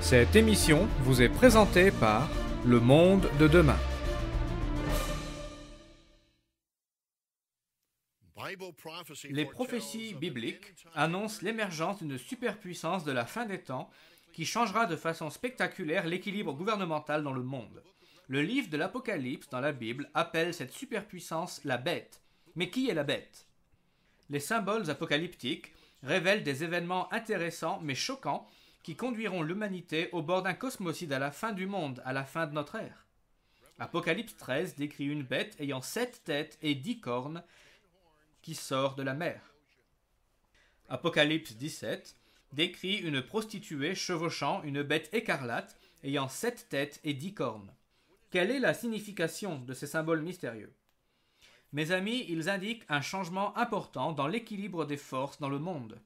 Cette émission vous est présentée par Le Monde de demain. Les prophéties bibliques annoncent l'émergence d'une superpuissance de la fin des temps qui changera de façon spectaculaire l'équilibre gouvernemental dans le monde. Le livre de l'Apocalypse dans la Bible appelle cette superpuissance la bête. Mais qui est la bête Les symboles apocalyptiques révèlent des événements intéressants mais choquants qui conduiront l'humanité au bord d'un cosmocide à la fin du monde, à la fin de notre ère. Apocalypse 13 décrit une bête ayant sept têtes et dix cornes qui sort de la mer. Apocalypse 17 décrit une prostituée chevauchant une bête écarlate ayant sept têtes et dix cornes. Quelle est la signification de ces symboles mystérieux Mes amis, ils indiquent un changement important dans l'équilibre des forces dans le monde.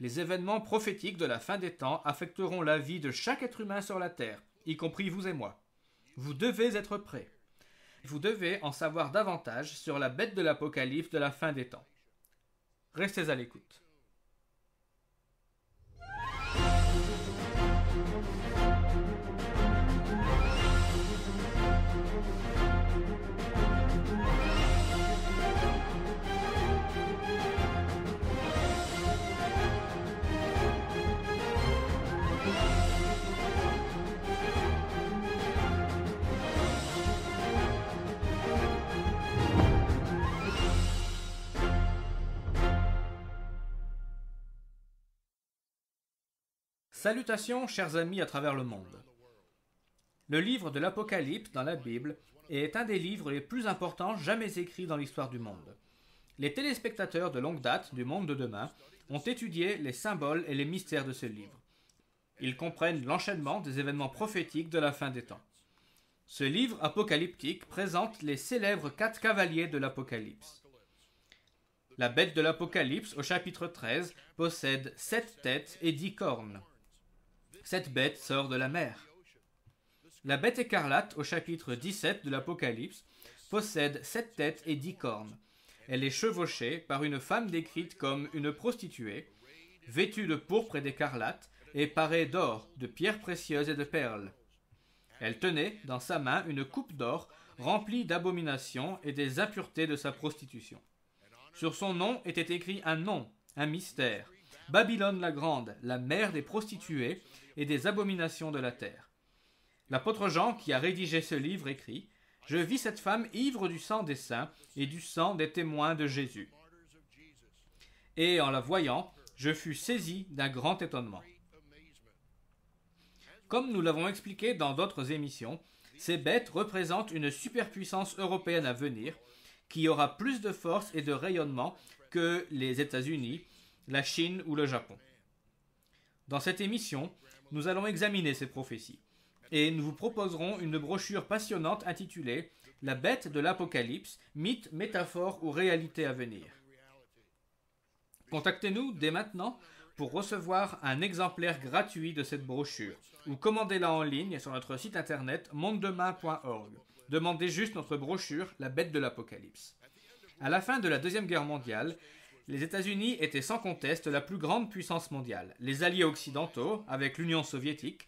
Les événements prophétiques de la fin des temps affecteront la vie de chaque être humain sur la terre, y compris vous et moi. Vous devez être prêts. Vous devez en savoir davantage sur la bête de l'Apocalypse de la fin des temps. Restez à l'écoute. Salutations, chers amis à travers le monde. Le livre de l'Apocalypse dans la Bible est un des livres les plus importants jamais écrits dans l'histoire du monde. Les téléspectateurs de longue date du monde de demain ont étudié les symboles et les mystères de ce livre. Ils comprennent l'enchaînement des événements prophétiques de la fin des temps. Ce livre apocalyptique présente les célèbres quatre cavaliers de l'Apocalypse. La bête de l'Apocalypse, au chapitre 13, possède sept têtes et dix cornes cette bête sort de la mer. La bête écarlate, au chapitre 17 de l'Apocalypse, possède sept têtes et dix cornes. Elle est chevauchée par une femme décrite comme une prostituée, vêtue de pourpre et d'écarlate, et parée d'or, de pierres précieuses et de perles. Elle tenait dans sa main une coupe d'or remplie d'abominations et des impuretés de sa prostitution. Sur son nom était écrit un nom, un mystère, Babylone la Grande, la mère des prostituées et des abominations de la terre. L'apôtre Jean, qui a rédigé ce livre, écrit Je vis cette femme ivre du sang des saints et du sang des témoins de Jésus. Et en la voyant, je fus saisi d'un grand étonnement. Comme nous l'avons expliqué dans d'autres émissions, ces bêtes représentent une superpuissance européenne à venir qui aura plus de force et de rayonnement que les États-Unis, la Chine ou le Japon. Dans cette émission, nous allons examiner ces prophéties et nous vous proposerons une brochure passionnante intitulée La bête de l'Apocalypse, mythe, métaphore ou réalité à venir. Contactez-nous dès maintenant pour recevoir un exemplaire gratuit de cette brochure ou commandez-la en ligne sur notre site internet mondedemain.org. Demandez juste notre brochure La bête de l'Apocalypse. À la fin de la Deuxième Guerre mondiale, les États-Unis étaient sans conteste la plus grande puissance mondiale. Les alliés occidentaux, avec l'Union soviétique,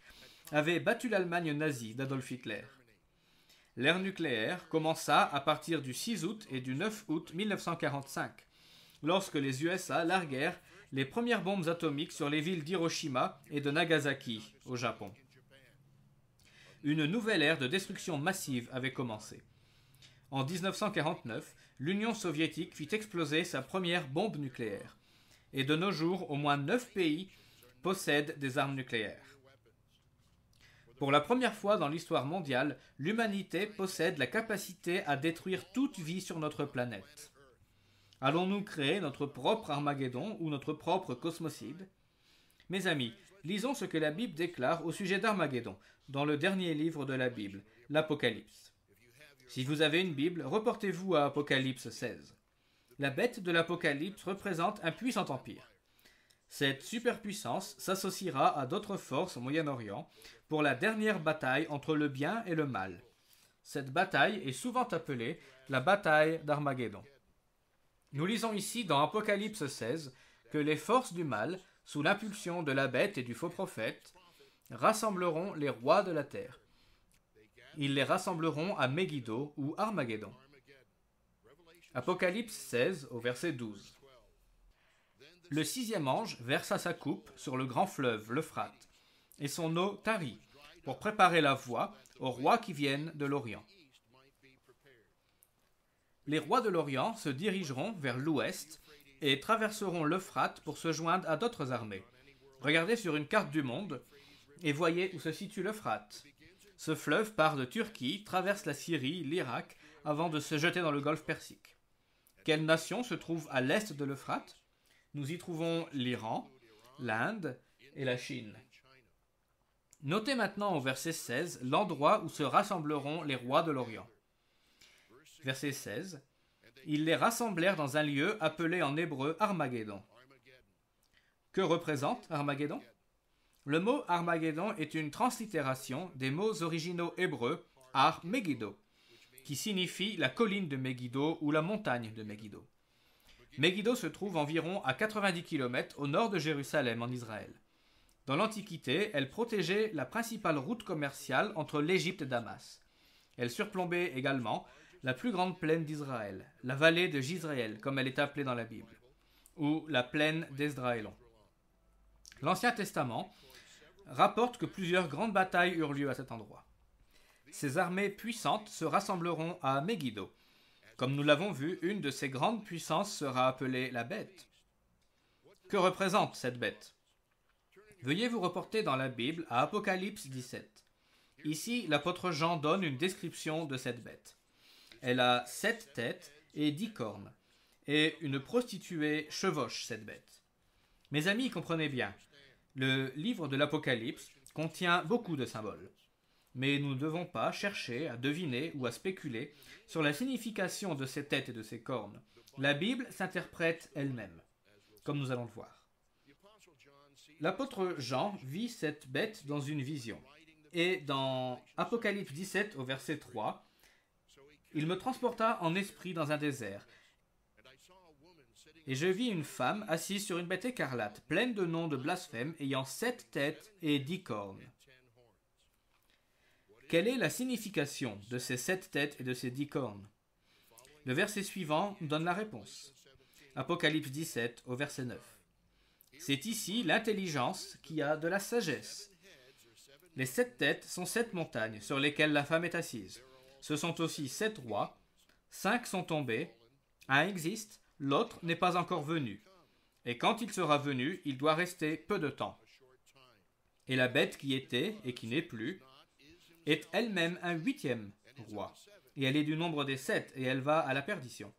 avaient battu l'Allemagne nazie d'Adolf Hitler. L'ère nucléaire commença à partir du 6 août et du 9 août 1945, lorsque les USA larguèrent les premières bombes atomiques sur les villes d'Hiroshima et de Nagasaki, au Japon. Une nouvelle ère de destruction massive avait commencé. En 1949, l'Union soviétique fit exploser sa première bombe nucléaire. Et de nos jours, au moins 9 pays possèdent des armes nucléaires. Pour la première fois dans l'histoire mondiale, l'humanité possède la capacité à détruire toute vie sur notre planète. Allons-nous créer notre propre Armageddon ou notre propre cosmocide Mes amis, lisons ce que la Bible déclare au sujet d'Armageddon, dans le dernier livre de la Bible, l'Apocalypse. Si vous avez une Bible, reportez-vous à Apocalypse 16. La bête de l'Apocalypse représente un puissant empire. Cette superpuissance s'associera à d'autres forces au Moyen-Orient pour la dernière bataille entre le bien et le mal. Cette bataille est souvent appelée la bataille d'Armageddon. Nous lisons ici dans Apocalypse 16 que les forces du mal, sous l'impulsion de la bête et du faux prophète, rassembleront les rois de la terre. Ils les rassembleront à Megiddo ou Armageddon. Apocalypse 16 au verset 12. Le sixième ange versa sa coupe sur le grand fleuve, l'Euphrate, et son eau tarit, pour préparer la voie aux rois qui viennent de l'Orient. Les rois de l'Orient se dirigeront vers l'ouest et traverseront l'Euphrate pour se joindre à d'autres armées. Regardez sur une carte du monde et voyez où se situe l'Euphrate. Ce fleuve part de Turquie, traverse la Syrie, l'Irak, avant de se jeter dans le golfe Persique. Quelle nation se trouve à l'est de l'Euphrate Nous y trouvons l'Iran, l'Inde et la Chine. Notez maintenant au verset 16 l'endroit où se rassembleront les rois de l'Orient. Verset 16. Ils les rassemblèrent dans un lieu appelé en hébreu Armageddon. Que représente Armageddon le mot Armageddon est une translittération des mots originaux hébreux Ar Megiddo, qui signifie la colline de Megiddo ou la montagne de Megiddo. Megiddo se trouve environ à 90 km au nord de Jérusalem en Israël. Dans l'Antiquité, elle protégeait la principale route commerciale entre l'Égypte et Damas. Elle surplombait également la plus grande plaine d'Israël, la vallée de Jisraël, comme elle est appelée dans la Bible, ou la plaine d'Esdraélon. L'Ancien Testament rapporte que plusieurs grandes batailles eurent lieu à cet endroit. Ces armées puissantes se rassembleront à Megiddo. Comme nous l'avons vu, une de ces grandes puissances sera appelée la bête. Que représente cette bête Veuillez vous reporter dans la Bible à Apocalypse 17. Ici, l'apôtre Jean donne une description de cette bête. Elle a sept têtes et dix cornes, et une prostituée chevauche cette bête. Mes amis, comprenez bien, le livre de l'Apocalypse contient beaucoup de symboles, mais nous ne devons pas chercher à deviner ou à spéculer sur la signification de ces têtes et de ces cornes. La Bible s'interprète elle-même, comme nous allons le voir. L'apôtre Jean vit cette bête dans une vision. Et dans Apocalypse 17 au verset 3, il me transporta en esprit dans un désert, et je vis une femme assise sur une bête écarlate, pleine de noms de blasphème, ayant sept têtes et dix cornes. Quelle est la signification de ces sept têtes et de ces dix cornes Le verset suivant donne la réponse. Apocalypse 17 au verset 9. C'est ici l'intelligence qui a de la sagesse. Les sept têtes sont sept montagnes sur lesquelles la femme est assise. Ce sont aussi sept rois. Cinq sont tombés, un existe, l'autre n'est pas encore venu. Et quand il sera venu, il doit rester peu de temps. Et la bête qui était et qui n'est plus est elle-même un huitième roi. Et elle est du nombre des sept et elle va à la perdition.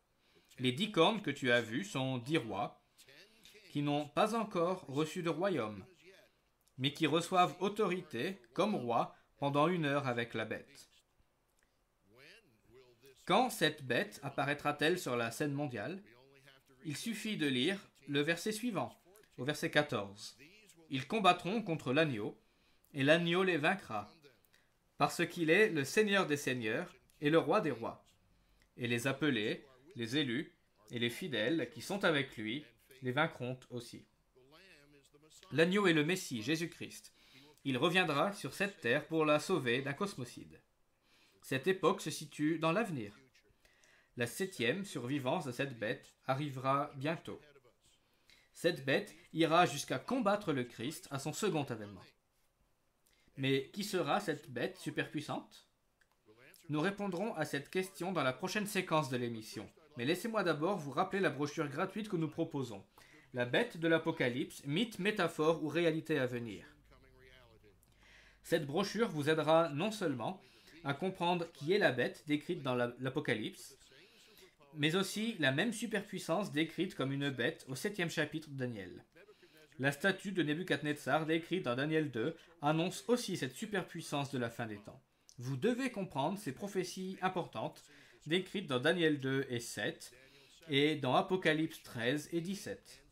Les dix cornes que tu as vues sont dix rois qui n'ont pas encore reçu de royaume, mais qui reçoivent autorité comme roi pendant une heure avec la bête. Quand cette bête apparaîtra-t-elle sur la scène mondiale il suffit de lire le verset suivant, au verset 14. Ils combattront contre l'agneau, et l'agneau les vaincra, parce qu'il est le Seigneur des seigneurs et le roi des rois. Et les appelés, les élus et les fidèles qui sont avec lui les vaincront aussi. L'agneau est le Messie, Jésus-Christ. Il reviendra sur cette terre pour la sauver d'un cosmocide. Cette époque se situe dans l'avenir. La septième survivance de cette bête arrivera bientôt. Cette bête ira jusqu'à combattre le Christ à son second avènement. Mais qui sera cette bête superpuissante Nous répondrons à cette question dans la prochaine séquence de l'émission. Mais laissez-moi d'abord vous rappeler la brochure gratuite que nous proposons. La bête de l'Apocalypse, mythe, métaphore ou réalité à venir. Cette brochure vous aidera non seulement à comprendre qui est la bête décrite dans l'Apocalypse, mais aussi la même superpuissance décrite comme une bête au septième chapitre de Daniel. La statue de Nebuchadnezzar décrite dans Daniel 2 annonce aussi cette superpuissance de la fin des temps. Vous devez comprendre ces prophéties importantes décrites dans Daniel 2 et 7 et dans Apocalypse 13 et 17.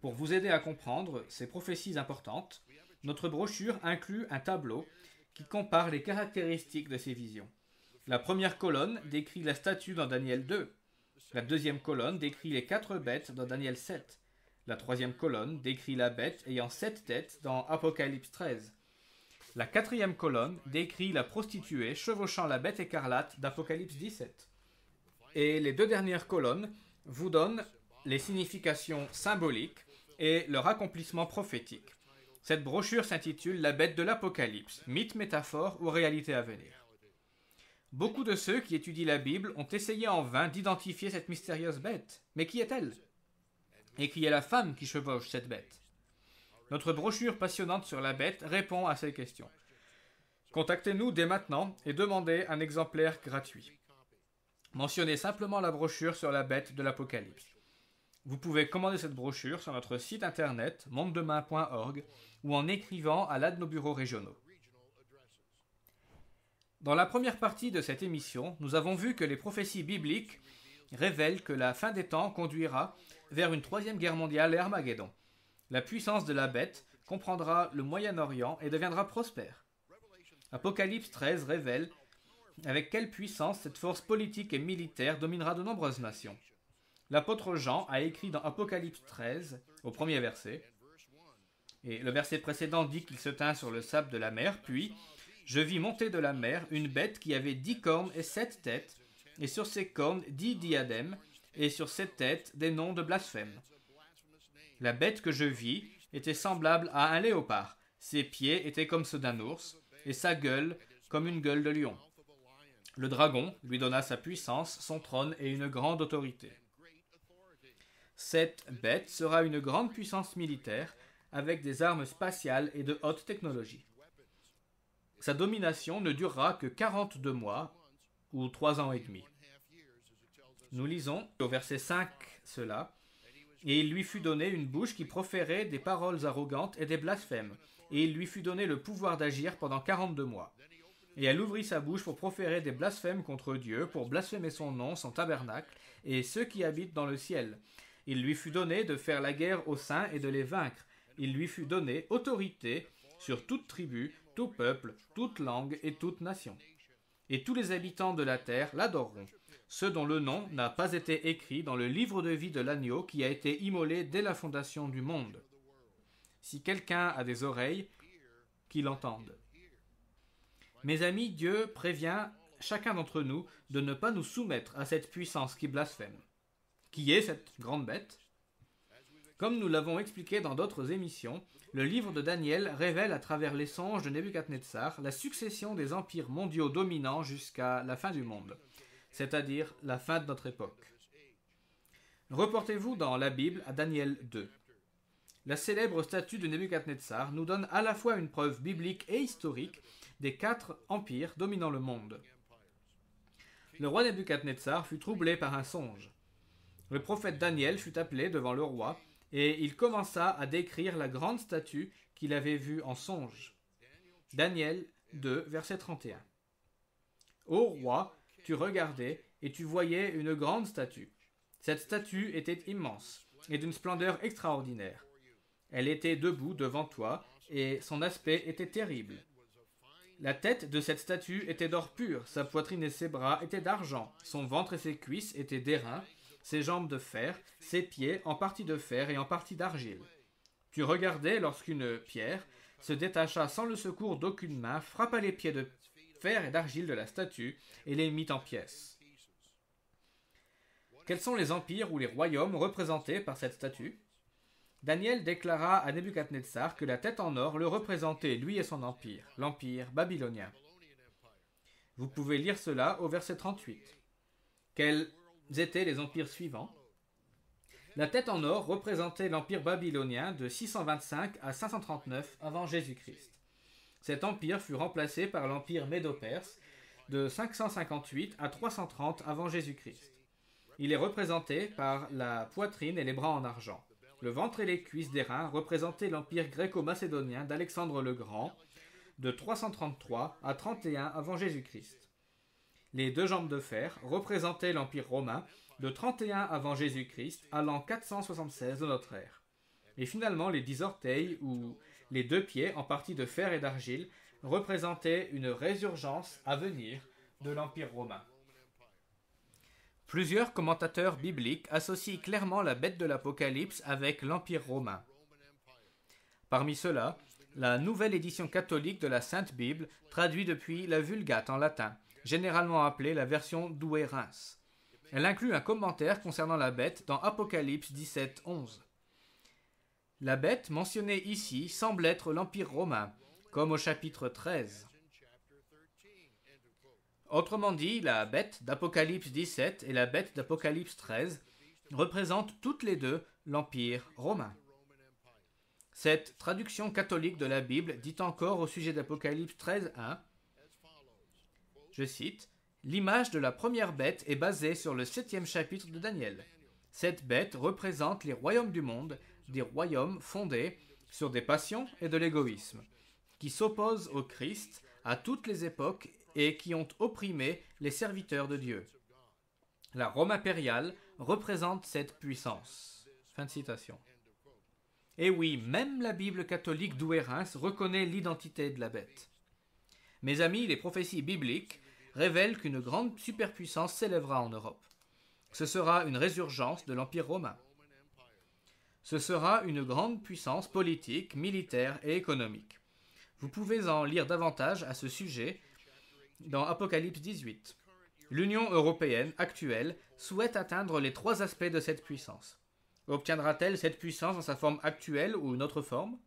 Pour vous aider à comprendre ces prophéties importantes, notre brochure inclut un tableau qui compare les caractéristiques de ces visions. La première colonne décrit la statue dans Daniel 2. La deuxième colonne décrit les quatre bêtes dans Daniel 7. La troisième colonne décrit la bête ayant sept têtes dans Apocalypse 13. La quatrième colonne décrit la prostituée chevauchant la bête écarlate d'Apocalypse 17. Et les deux dernières colonnes vous donnent les significations symboliques et leur accomplissement prophétique. Cette brochure s'intitule La bête de l'Apocalypse, mythe, métaphore ou réalité à venir. Beaucoup de ceux qui étudient la Bible ont essayé en vain d'identifier cette mystérieuse bête. Mais qui est-elle Et qui est la femme qui chevauche cette bête Notre brochure passionnante sur la bête répond à ces questions. Contactez-nous dès maintenant et demandez un exemplaire gratuit. Mentionnez simplement la brochure sur la bête de l'Apocalypse. Vous pouvez commander cette brochure sur notre site internet mondedemain.org ou en écrivant à l'un de nos bureaux régionaux. Dans la première partie de cette émission, nous avons vu que les prophéties bibliques révèlent que la fin des temps conduira vers une troisième guerre mondiale et Armageddon. La puissance de la bête comprendra le Moyen-Orient et deviendra prospère. Apocalypse 13 révèle avec quelle puissance cette force politique et militaire dominera de nombreuses nations. L'apôtre Jean a écrit dans Apocalypse 13, au premier verset, et le verset précédent dit qu'il se tint sur le sable de la mer, puis je vis monter de la mer une bête qui avait dix cornes et sept têtes, et sur ses cornes dix diadèmes, et sur ses têtes des noms de blasphème. La bête que je vis était semblable à un léopard, ses pieds étaient comme ceux d'un ours, et sa gueule comme une gueule de lion. Le dragon lui donna sa puissance, son trône et une grande autorité. Cette bête sera une grande puissance militaire, avec des armes spatiales et de haute technologie. Sa domination ne durera que 42 mois ou 3 ans et demi. Nous lisons au verset 5 cela. Et il lui fut donné une bouche qui proférait des paroles arrogantes et des blasphèmes. Et il lui fut donné le pouvoir d'agir pendant 42 mois. Et elle ouvrit sa bouche pour proférer des blasphèmes contre Dieu, pour blasphémer son nom, son tabernacle, et ceux qui habitent dans le ciel. Il lui fut donné de faire la guerre aux saints et de les vaincre. Il lui fut donné autorité sur toute tribu, tout peuple, toute langue et toute nation. Et tous les habitants de la terre l'adoreront, ceux dont le nom n'a pas été écrit dans le livre de vie de l'agneau qui a été immolé dès la fondation du monde. Si quelqu'un a des oreilles, qu'il entende. Mes amis, Dieu prévient chacun d'entre nous de ne pas nous soumettre à cette puissance qui blasphème, qui est cette grande bête. Comme nous l'avons expliqué dans d'autres émissions, le livre de Daniel révèle à travers les songes de Nebuchadnezzar la succession des empires mondiaux dominants jusqu'à la fin du monde, c'est-à-dire la fin de notre époque. Reportez-vous dans la Bible à Daniel 2. La célèbre statue de Nebuchadnezzar nous donne à la fois une preuve biblique et historique des quatre empires dominant le monde. Le roi Nebuchadnezzar fut troublé par un songe. Le prophète Daniel fut appelé devant le roi et il commença à décrire la grande statue qu'il avait vue en songe. Daniel 2, verset 31. Ô roi, tu regardais, et tu voyais une grande statue. Cette statue était immense, et d'une splendeur extraordinaire. Elle était debout devant toi, et son aspect était terrible. La tête de cette statue était d'or pur, sa poitrine et ses bras étaient d'argent, son ventre et ses cuisses étaient d'airain, ses jambes de fer, ses pieds en partie de fer et en partie d'argile. Tu regardais lorsqu'une pierre se détacha sans le secours d'aucune main, frappa les pieds de fer et d'argile de la statue et les mit en pièces. Quels sont les empires ou les royaumes représentés par cette statue Daniel déclara à Nebuchadnezzar que la tête en or le représentait, lui et son empire, l'empire babylonien. Vous pouvez lire cela au verset 38. Quel étaient les empires suivants. La tête en or représentait l'empire babylonien de 625 à 539 avant Jésus-Christ. Cet empire fut remplacé par l'empire médo-perse de 558 à 330 avant Jésus-Christ. Il est représenté par la poitrine et les bras en argent. Le ventre et les cuisses des reins représentaient l'empire gréco-macédonien d'Alexandre le Grand de 333 à 31 avant Jésus-Christ. Les deux jambes de fer représentaient l'Empire romain de 31 avant Jésus-Christ, l'an 476 de notre ère. Et finalement, les dix orteils, ou les deux pieds en partie de fer et d'argile, représentaient une résurgence à venir de l'Empire romain. Plusieurs commentateurs bibliques associent clairement la bête de l'Apocalypse avec l'Empire romain. Parmi ceux-là, la nouvelle édition catholique de la Sainte Bible traduite depuis la Vulgate en latin, généralement appelée la version Douai-Reims. Elle inclut un commentaire concernant la bête dans Apocalypse 17, 11. La bête mentionnée ici semble être l'Empire romain, comme au chapitre 13. Autrement dit, la bête d'Apocalypse 17 et la bête d'Apocalypse 13 représentent toutes les deux l'Empire romain. Cette traduction catholique de la Bible dit encore au sujet d'Apocalypse 13.1 je cite L'image de la première bête est basée sur le septième chapitre de Daniel. Cette bête représente les royaumes du monde, des royaumes fondés sur des passions et de l'égoïsme, qui s'opposent au Christ à toutes les époques et qui ont opprimé les serviteurs de Dieu. La Rome impériale représente cette puissance. Fin de citation. Et oui, même la Bible catholique d'ouérens reconnaît l'identité de la bête. Mes amis, les prophéties bibliques révèle qu'une grande superpuissance s'élèvera en Europe. Ce sera une résurgence de l'Empire romain. Ce sera une grande puissance politique, militaire et économique. Vous pouvez en lire davantage à ce sujet dans Apocalypse 18. L'Union européenne actuelle souhaite atteindre les trois aspects de cette puissance. Obtiendra-t-elle cette puissance dans sa forme actuelle ou une autre forme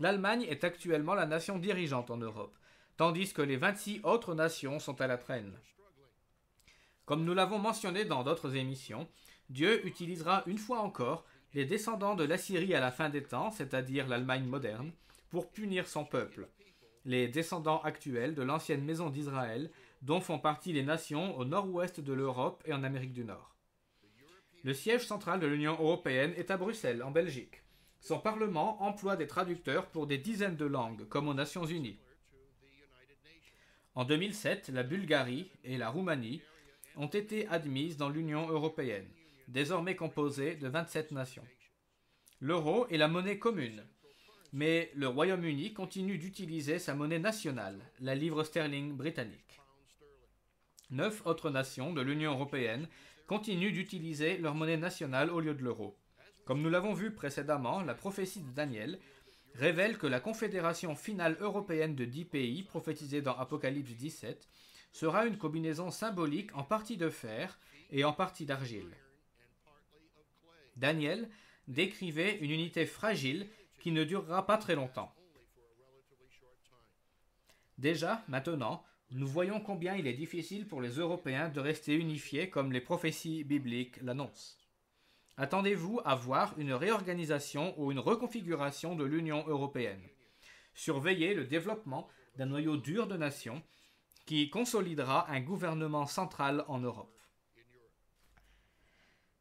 L'Allemagne est actuellement la nation dirigeante en Europe, tandis que les 26 autres nations sont à la traîne. Comme nous l'avons mentionné dans d'autres émissions, Dieu utilisera une fois encore les descendants de l'Assyrie à la fin des temps, c'est-à-dire l'Allemagne moderne, pour punir son peuple. Les descendants actuels de l'ancienne maison d'Israël, dont font partie les nations au nord-ouest de l'Europe et en Amérique du Nord. Le siège central de l'Union européenne est à Bruxelles, en Belgique. Son parlement emploie des traducteurs pour des dizaines de langues, comme aux Nations unies. En 2007, la Bulgarie et la Roumanie ont été admises dans l'Union européenne, désormais composée de 27 nations. L'euro est la monnaie commune, mais le Royaume-Uni continue d'utiliser sa monnaie nationale, la livre sterling britannique. Neuf autres nations de l'Union européenne continuent d'utiliser leur monnaie nationale au lieu de l'euro. Comme nous l'avons vu précédemment, la prophétie de Daniel révèle que la confédération finale européenne de dix pays, prophétisée dans Apocalypse 17, sera une combinaison symbolique en partie de fer et en partie d'argile. Daniel décrivait une unité fragile qui ne durera pas très longtemps. Déjà, maintenant, nous voyons combien il est difficile pour les Européens de rester unifiés comme les prophéties bibliques l'annoncent attendez-vous à voir une réorganisation ou une reconfiguration de l'Union européenne. Surveillez le développement d'un noyau dur de nations qui consolidera un gouvernement central en Europe.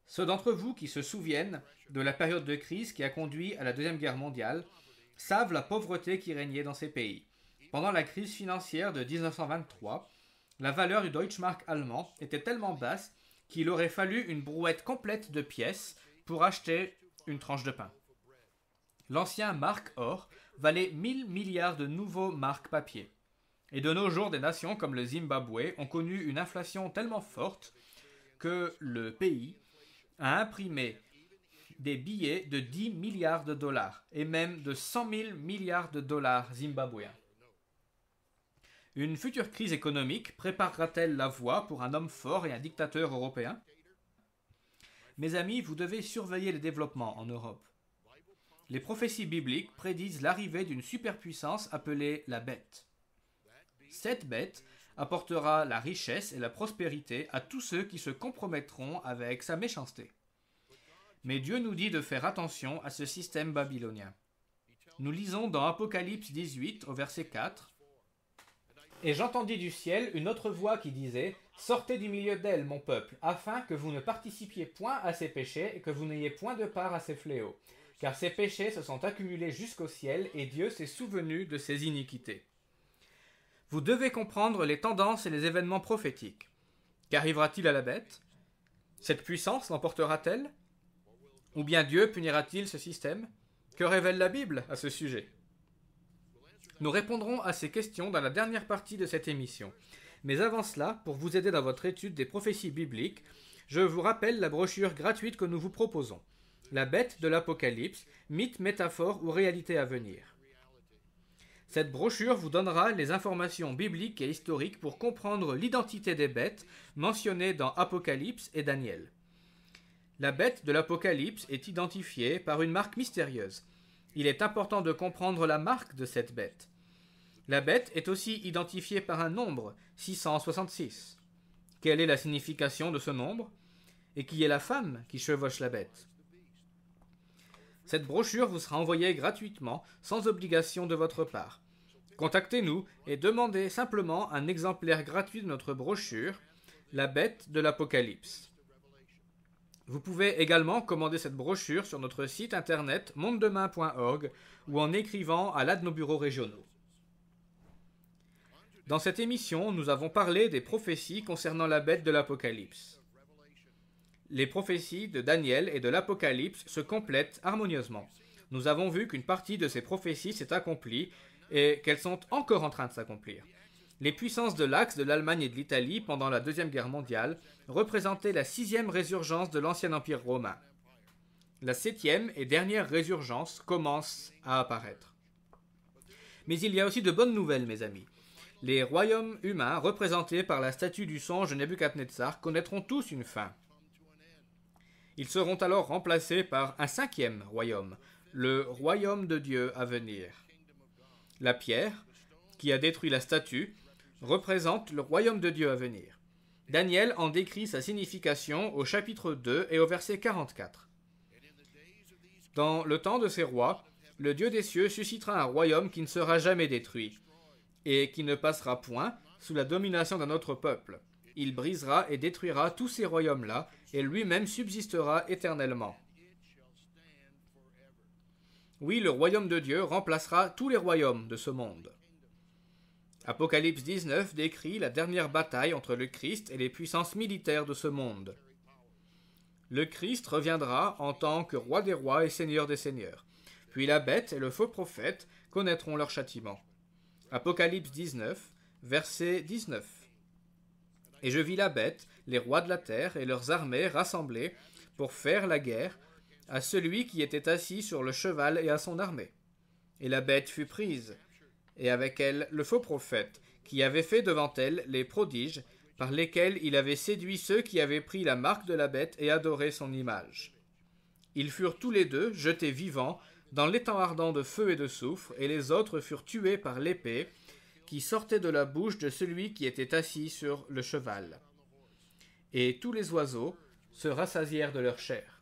Ceux d'entre vous qui se souviennent de la période de crise qui a conduit à la Deuxième Guerre mondiale savent la pauvreté qui régnait dans ces pays. Pendant la crise financière de 1923, la valeur du Deutschmark allemand était tellement basse qu'il aurait fallu une brouette complète de pièces pour acheter une tranche de pain. L'ancien marque or valait 1000 milliards de nouveaux marques papier. Et de nos jours, des nations comme le Zimbabwe ont connu une inflation tellement forte que le pays a imprimé des billets de 10 milliards de dollars et même de 100 000 milliards de dollars zimbabwéens. Une future crise économique préparera-t-elle la voie pour un homme fort et un dictateur européen Mes amis, vous devez surveiller les développements en Europe. Les prophéties bibliques prédisent l'arrivée d'une superpuissance appelée la bête. Cette bête apportera la richesse et la prospérité à tous ceux qui se compromettront avec sa méchanceté. Mais Dieu nous dit de faire attention à ce système babylonien. Nous lisons dans Apocalypse 18 au verset 4 et j'entendis du ciel une autre voix qui disait Sortez du milieu d'elle, mon peuple, afin que vous ne participiez point à ses péchés et que vous n'ayez point de part à ses fléaux. Car ses péchés se sont accumulés jusqu'au ciel et Dieu s'est souvenu de ses iniquités. Vous devez comprendre les tendances et les événements prophétiques. Qu'arrivera-t-il à la bête Cette puissance l'emportera-t-elle Ou bien Dieu punira-t-il ce système Que révèle la Bible à ce sujet nous répondrons à ces questions dans la dernière partie de cette émission. Mais avant cela, pour vous aider dans votre étude des prophéties bibliques, je vous rappelle la brochure gratuite que nous vous proposons. La bête de l'Apocalypse, mythe, métaphore ou réalité à venir. Cette brochure vous donnera les informations bibliques et historiques pour comprendre l'identité des bêtes mentionnées dans Apocalypse et Daniel. La bête de l'Apocalypse est identifiée par une marque mystérieuse il est important de comprendre la marque de cette bête. La bête est aussi identifiée par un nombre, 666. Quelle est la signification de ce nombre Et qui est la femme qui chevauche la bête Cette brochure vous sera envoyée gratuitement, sans obligation de votre part. Contactez-nous et demandez simplement un exemplaire gratuit de notre brochure, La bête de l'Apocalypse. Vous pouvez également commander cette brochure sur notre site internet mondedemain.org ou en écrivant à l'un de nos bureaux régionaux. Dans cette émission, nous avons parlé des prophéties concernant la bête de l'Apocalypse. Les prophéties de Daniel et de l'Apocalypse se complètent harmonieusement. Nous avons vu qu'une partie de ces prophéties s'est accomplie et qu'elles sont encore en train de s'accomplir. Les puissances de l'Axe, de l'Allemagne et de l'Italie pendant la Deuxième Guerre mondiale représentaient la sixième résurgence de l'ancien empire romain. La septième et dernière résurgence commence à apparaître. Mais il y a aussi de bonnes nouvelles, mes amis. Les royaumes humains représentés par la statue du songe de Nebuchadnezzar connaîtront tous une fin. Ils seront alors remplacés par un cinquième royaume, le royaume de Dieu à venir. La pierre, qui a détruit la statue, représente le royaume de Dieu à venir. Daniel en décrit sa signification au chapitre 2 et au verset 44. Dans le temps de ces rois, le Dieu des cieux suscitera un royaume qui ne sera jamais détruit et qui ne passera point sous la domination d'un autre peuple. Il brisera et détruira tous ces royaumes-là et lui-même subsistera éternellement. Oui, le royaume de Dieu remplacera tous les royaumes de ce monde. Apocalypse 19 décrit la dernière bataille entre le Christ et les puissances militaires de ce monde. Le Christ reviendra en tant que roi des rois et seigneur des seigneurs. Puis la bête et le faux prophète connaîtront leur châtiment. Apocalypse 19, verset 19. Et je vis la bête, les rois de la terre et leurs armées rassemblées pour faire la guerre à celui qui était assis sur le cheval et à son armée. Et la bête fut prise, et avec elle le faux prophète, qui avait fait devant elle les prodiges, par lesquels il avait séduit ceux qui avaient pris la marque de la bête et adoré son image. Ils furent tous les deux jetés vivants dans l'étang ardent de feu et de soufre, et les autres furent tués par l'épée qui sortait de la bouche de celui qui était assis sur le cheval. Et tous les oiseaux se rassasièrent de leur chair.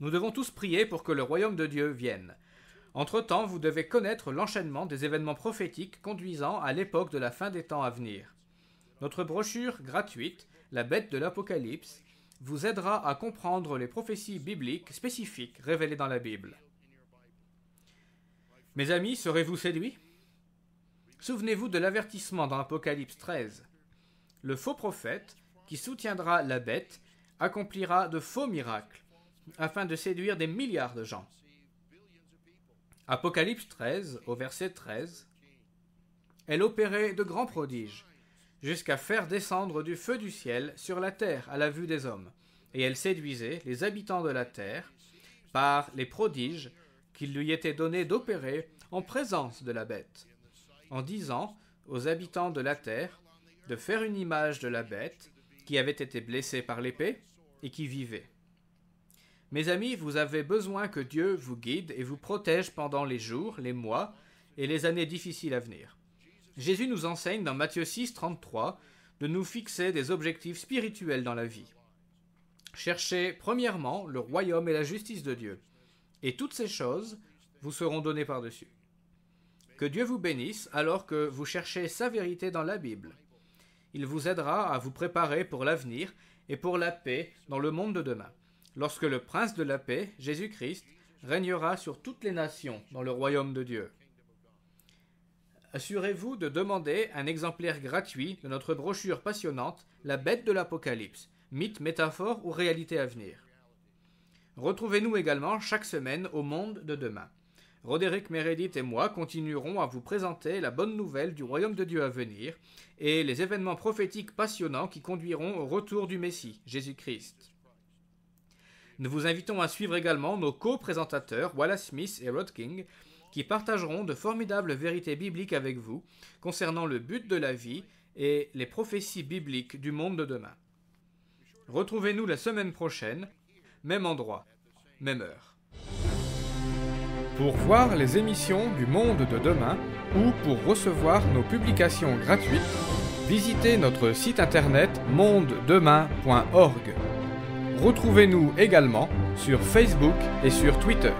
Nous devons tous prier pour que le royaume de Dieu vienne. Entre-temps, vous devez connaître l'enchaînement des événements prophétiques conduisant à l'époque de la fin des temps à venir. Notre brochure gratuite, La bête de l'Apocalypse, vous aidera à comprendre les prophéties bibliques spécifiques révélées dans la Bible. Mes amis, serez-vous séduits Souvenez-vous de l'avertissement dans Apocalypse 13. Le faux prophète, qui soutiendra la bête, accomplira de faux miracles, afin de séduire des milliards de gens. Apocalypse 13, au verset 13. Elle opérait de grands prodiges, jusqu'à faire descendre du feu du ciel sur la terre à la vue des hommes, et elle séduisait les habitants de la terre par les prodiges qu'il lui était donné d'opérer en présence de la bête, en disant aux habitants de la terre de faire une image de la bête qui avait été blessée par l'épée et qui vivait. Mes amis, vous avez besoin que Dieu vous guide et vous protège pendant les jours, les mois et les années difficiles à venir. Jésus nous enseigne dans Matthieu 6, 33 de nous fixer des objectifs spirituels dans la vie. Cherchez premièrement le royaume et la justice de Dieu, et toutes ces choses vous seront données par-dessus. Que Dieu vous bénisse alors que vous cherchez sa vérité dans la Bible. Il vous aidera à vous préparer pour l'avenir et pour la paix dans le monde de demain lorsque le prince de la paix, Jésus-Christ, régnera sur toutes les nations dans le royaume de Dieu. Assurez-vous de demander un exemplaire gratuit de notre brochure passionnante La bête de l'Apocalypse, mythe, métaphore ou réalité à venir. Retrouvez-nous également chaque semaine au Monde de demain. Roderick Meredith et moi continuerons à vous présenter la bonne nouvelle du royaume de Dieu à venir et les événements prophétiques passionnants qui conduiront au retour du Messie, Jésus-Christ. Nous vous invitons à suivre également nos co-présentateurs Wallace Smith et Rod King, qui partageront de formidables vérités bibliques avec vous concernant le but de la vie et les prophéties bibliques du monde de demain. Retrouvez-nous la semaine prochaine, même endroit, même heure. Pour voir les émissions du monde de demain ou pour recevoir nos publications gratuites, visitez notre site internet mondedemain.org. Retrouvez-nous également sur Facebook et sur Twitter.